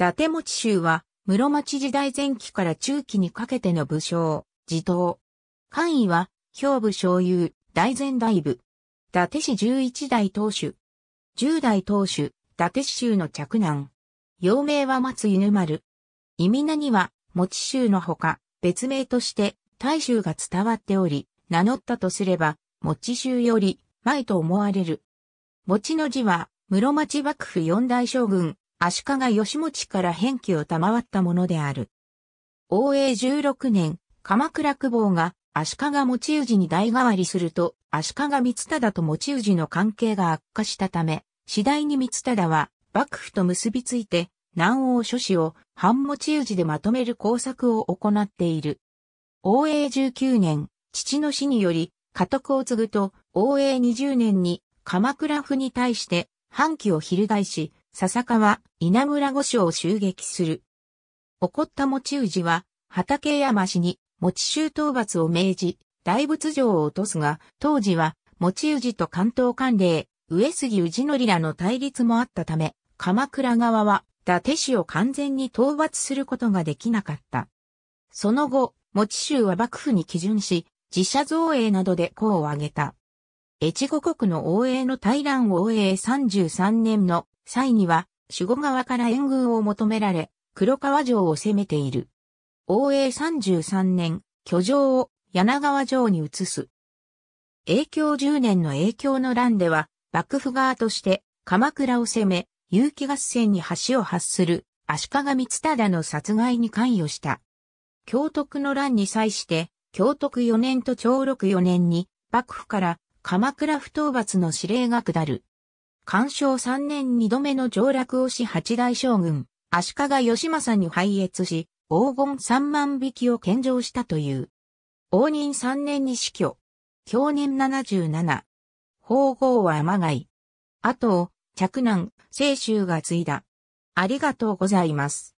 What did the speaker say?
伊達持州は、室町時代前期から中期にかけての武将、地頭。官位は、兵部将優、大前大部。伊達氏十一代当主。十代当主、伊達州の嫡男。幼名は松犬丸。意味名には、持州のほか、別名として、大衆が伝わっており、名乗ったとすれば、持州より前と思われる。持の字は、室町幕府四大将軍、足利義持から返記を賜ったものである。応永16年、鎌倉久保が足利持ち氏に代替わりすると、足利光忠と持ち氏の関係が悪化したため、次第に光忠は幕府と結びついて、南欧諸子を反持ち氏でまとめる工作を行っている。応永19年、父の死により、家督を継ぐと、応永20年に鎌倉府に対して反旗を翻し、笹川、稲村御所を襲撃する。怒った持ち氏は、畠山氏に持ち州討伐を命じ、大仏城を落とすが、当時は、持ち氏と関東官令、上杉氏則らの対立もあったため、鎌倉側は、伊達氏を完全に討伐することができなかった。その後、持ち州は幕府に基準し、自社造営などで功を挙げた。越後国の応永の大乱応永33年の際には、守護側から援軍を求められ、黒川城を攻めている。応永33年、居城を柳川城に移す。影響10年の影響の乱では、幕府側として鎌倉を攻め、有機合戦に橋を発する足利光忠の殺害に関与した。京徳の乱に際して、京徳4年と長禄4年に、幕府から鎌倉不討伐の指令が下る。干渉3年2度目の上洛をし八大将軍、足利義政に拝謁し、黄金3万匹を献上したという。応仁3年に死去。享年77。法号はがい、あと、嫡男、清州が継いだ。ありがとうございます。